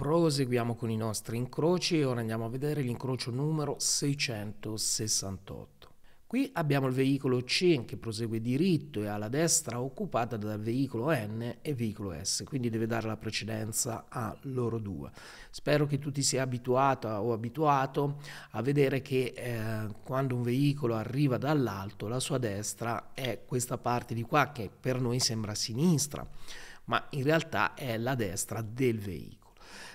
Proseguiamo con i nostri incroci e ora andiamo a vedere l'incrocio numero 668. Qui abbiamo il veicolo C che prosegue diritto e alla destra occupata dal veicolo N e veicolo S, quindi deve dare la precedenza a loro due. Spero che tu ti sia abituata o abituato a vedere che eh, quando un veicolo arriva dall'alto la sua destra è questa parte di qua che per noi sembra sinistra, ma in realtà è la destra del veicolo.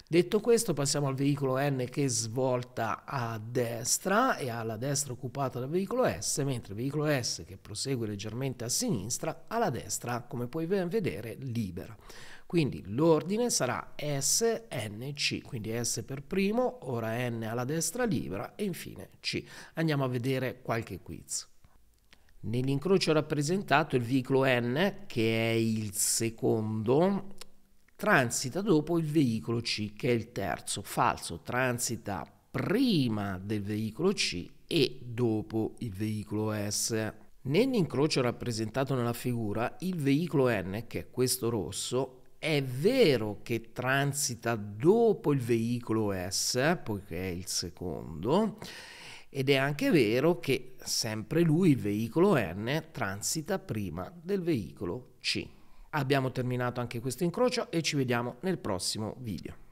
Detto questo passiamo al veicolo N che svolta a destra e alla destra occupata dal veicolo S, mentre il veicolo S che prosegue leggermente a sinistra, alla destra come puoi vedere libera. Quindi l'ordine sarà S, N, C, quindi S per primo, ora N alla destra libera e infine C. Andiamo a vedere qualche quiz. Nell'incrocio rappresentato il veicolo N, che è il secondo, transita dopo il veicolo C, che è il terzo. Falso, transita prima del veicolo C e dopo il veicolo S. Nell'incrocio rappresentato nella figura, il veicolo N, che è questo rosso, è vero che transita dopo il veicolo S, poiché è il secondo, ed è anche vero che sempre lui, il veicolo N, transita prima del veicolo C. Abbiamo terminato anche questo incrocio e ci vediamo nel prossimo video.